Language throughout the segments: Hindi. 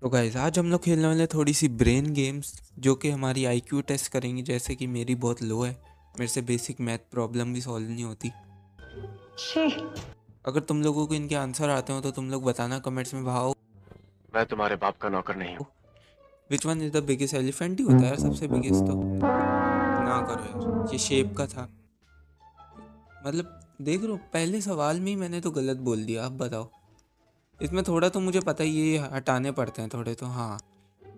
तो गाइज़ आज हम लोग खेलने वाले थोड़ी सी ब्रेन गेम्स जो कि हमारी आईक्यू टेस्ट करेंगे जैसे कि मेरी बहुत लो है मेरे से बेसिक मैथ प्रॉब्लम भी सॉल्व नहीं होती अगर तुम लोगों को इनके आंसर आते हो तो तुम लोग बताना कमेंट्स में भाओ मैं तुम्हारे बाप का नौकर नहीं हूँ which one is the biggest elephant ही होता है सबसे बिगेस्ट तो ना करो यार ये शेप का था मतलब देख रहे हो पहले सवाल में ही मैंने तो गलत बोल दिया अब बताओ इसमें थोड़ा तो मुझे पता ही ये हटाने पड़ते हैं थोड़े तो हाँ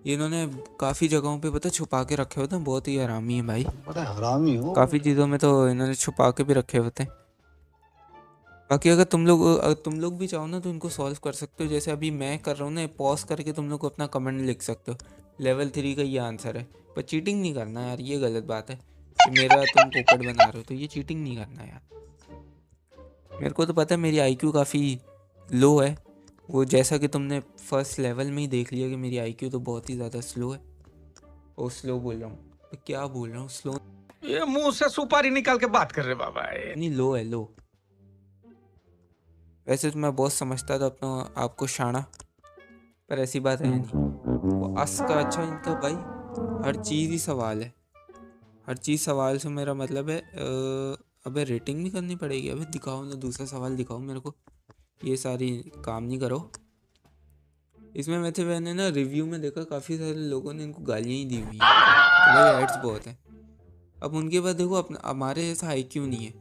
इन्होंने काफ़ी जगहों पे पता छुपा के रखे होते हैं बहुत ही हरामी है भाई हरामी हो काफ़ी चीज़ों में तो इन्होंने छुपा के भी रखे होते हैं बाकी अगर तुम लोग अगर तुम लोग भी चाहो ना तो इनको सॉल्व कर सकते हो जैसे अभी मैं कर रहा हूँ ना पॉज करके तुम लोग अपना कमेंट लिख सकते हो लेवल थ्री का ये आंसर है पर चीटिंग नहीं करना यार ये गलत बात है कि मेरा तुम पोपट बना रहे हो तो ये चीटिंग नहीं करना यार मेरे को तो पता है मेरी आईक्यू काफ़ी लो है वो जैसा कि तुमने फर्स्ट लेवल में ही देख लिया कि मेरी आई तो बहुत ही ज़्यादा स्लो है ओ स्लो बोल रहा हूँ तो क्या बोल रहा हूँ स्लो ये मुंह से सुपारी निकाल के बात कर रहे बाबा नहीं लो है लो वैसे तो मैं बहुत समझता था अपना आपको शाना पर ऐसी बात है नहीं वो अस का अच्छा इनका भाई हर चीज़ ही सवाल है हर चीज़ सवाल से मेरा मतलब है अबे रेटिंग भी करनी पड़ेगी अबे दिखाओ ना दूसरा सवाल दिखाओ मेरे को ये सारी काम नहीं करो इसमें वैसे मैंने ना रिव्यू में देखा काफ़ी सारे लोगों ने इनको गालियाँ ही दी हुई हैं एड्स बहुत हैं अब उनके पास देखो अपना हमारे जैसा हाई क्यों नहीं है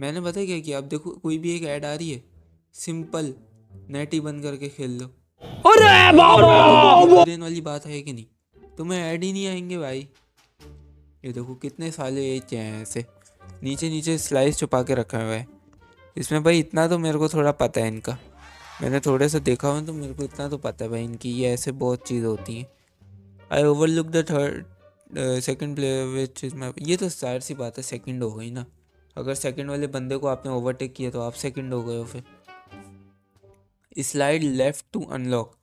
मैंने पता क्या किया अब देखो कोई भी एक ऐड आ रही है सिंपल नेट ही बंद करके खेल लो अरे वाली बात है कि नहीं तुम्हें ऐड ही नहीं आएंगे भाई ये देखो कितने साले एच हैं ऐसे नीचे नीचे स्लाइस छुपा के रखा हुआ है इसमें भाई इतना तो मेरे को थोड़ा पता है इनका मैंने थोड़े से देखा हुआ तो मेरे को इतना तो पता है भाई इनकी ये ऐसे बहुत चीज़ होती हैं I over look the third second player which is my ये तो जाहिर सी बात है सेकेंड हो गई ना अगर सेकेंड वाले बंदे को आपने ओवरटेक किया तो आप सेकेंड हो गए हो फिर स्लाइड लेफ्ट टू अनलॉक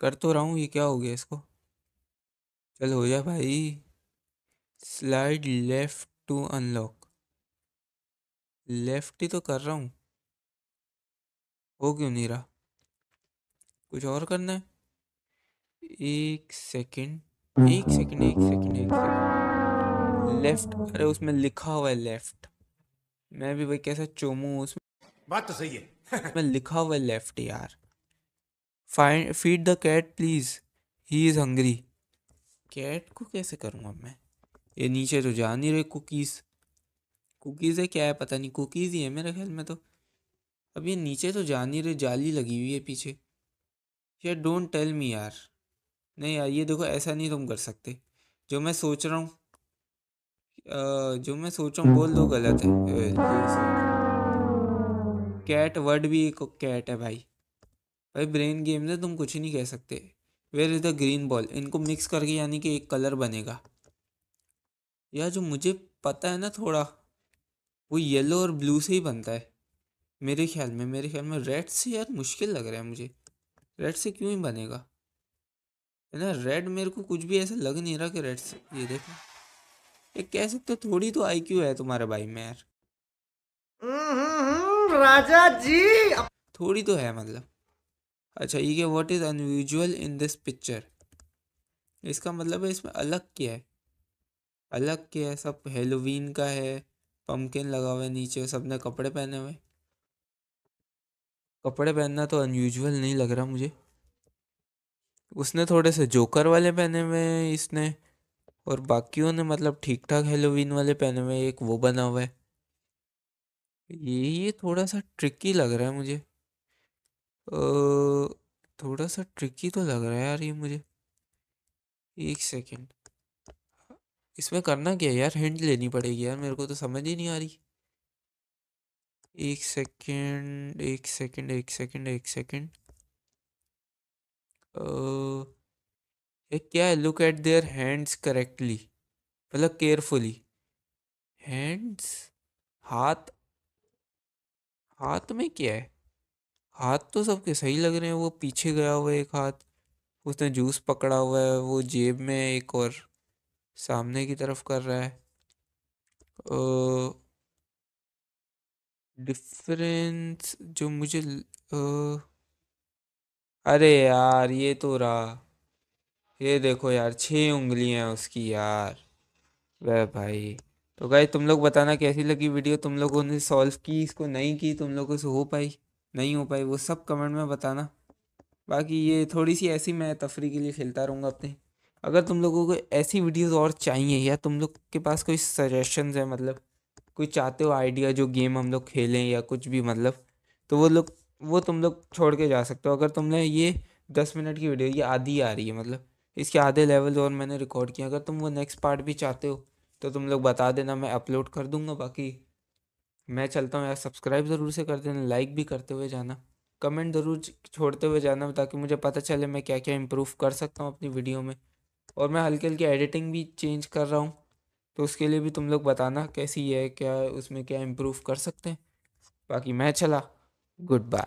कर तो रहा हूँ ये क्या हो गया इसको चल हो जा भाई slide left to unlock left ही तो कर रहा हूँ हो क्यों नहीं रहा कुछ और करना है एक सेकंड एक सेकंड एक सेकंड एक सेकंड लेफ्ट अरे उसमें लिखा हुआ है लेफ्ट मैं भी भाई कैसा चोमू उसमें बात तो सही है उसमें लिखा हुआ है लेफ्ट यार find feed the cat please he is hungry cat को कैसे करूँगा मैं ये नीचे तो जा नहीं रहे कुकीज़ कुकीज़ है क्या है पता नहीं कुकीज़ ही है मेरे ख्याल में तो अब ये नीचे तो जा नहीं रहे जाली लगी हुई है पीछे यार डोंट टेल मी यार नहीं यार ये देखो ऐसा नहीं तुम कर सकते जो मैं सोच रहा हूँ जो मैं सोच रहा हूँ बोल दो गलत है कैट वर्ड भी एक कैट है भाई भाई ब्रेन गेम से तुम कुछ नहीं कह सकते where is the green ball इनको मिक्स करके यानी कि एक कलर बनेगा यार जो मुझे पता है ना थोड़ा वो येलो और ब्लू से ही बनता है मेरे ख्याल में मेरे ख्याल में रेड से यार मुश्किल लग रहा है मुझे रेड से क्यों ही बनेगा है ना रेड मेरे को कुछ भी ऐसा लग नहीं रहा कि रेड से ये देखो ये कह सकते हो थोड़ी तो क्यू है तुम्हारे भाई में यार हम्म, हम्म, राजा जी थोड़ी तो है मतलब अच्छा ये क्या what is unusual in this picture इसका मतलब है इसमें अलग क्या है अलग क्या है सब हेलोवीन का है पंपकिन लगा हुआ है नीचे सबने कपड़े पहने हुए कपड़े पहनना तो अनयूजल नहीं लग रहा मुझे उसने थोड़े से जोकर वाले पहने हुए हैं इसने और बाकियों ने मतलब ठीक ठाक हेलोवीन वाले पहने हुए एक वो बना हुआ है ये ये थोड़ा सा ट्रिकी लग रहा है मुझे ओ, थोड़ा सा ट्रिकी तो लग रहा है यार ये मुझे एक सेकेंड इसमें करना क्या है यार हिंट लेनी पड़ेगी यार मेरे को तो समझ ही नहीं आ रही एक सेकंड एक सेकंड एक सेकंड एक सेकंड ये क्या है look at their hands correctly मतलब केयरफुली हैंड्स हाथ हाथ में क्या है हाथ तो सबके सही लग रहे हैं वो पीछे गया हुआ है एक हाथ उसने जूस पकड़ा हुआ है वो जेब में एक और सामने की तरफ कर रहा है डिफरेंस जो मुझे आ, अरे यार ये तो रहा ये देखो यार छह उंगलियां उसकी यार वह भाई तो गाय तुम लोग बताना कैसी लगी वीडियो तुम लोगों ने सॉल्व की इसको नहीं की तुम लोगों से हो पाई नहीं हो पाई वो सब कमेंट में बताना बाकी ये थोड़ी सी ऐसी मैं तफरी के लिए खेलता रहूँगा अपने अगर तुम लोगों को ऐसी वीडियोस और चाहिए या तुम लोग के पास कोई सजेशंस है मतलब कोई चाहते हो आइडिया जो गेम हम लोग खेलें या कुछ भी मतलब तो वो लोग वो तुम लोग छोड़ के जा सकते हो अगर तुमने ये दस मिनट की वीडियो ये आधी आ रही है मतलब इसके आधे लेवल और मैंने रिकॉर्ड किया अगर तुम वो नेक्स्ट पार्ट भी चाहते हो तो तुम लोग बता देना मैं अपलोड कर दूंगा बाकी मैं चलता हूँ यार सब्सक्राइब ज़रूर से कर देना लाइक भी करते हुए जाना कमेंट ज़रूर छोड़ते हुए जाना ताकि मुझे पता चले मैं क्या क्या इम्प्रूव कर सकता हूँ अपनी वीडियो में और मैं हल्की हल्की एडिटिंग भी चेंज कर रहा हूँ तो उसके लिए भी तुम लोग बताना कैसी है क्या उसमें क्या इम्प्रूव कर सकते हैं बाकी मैं चला गुड बाय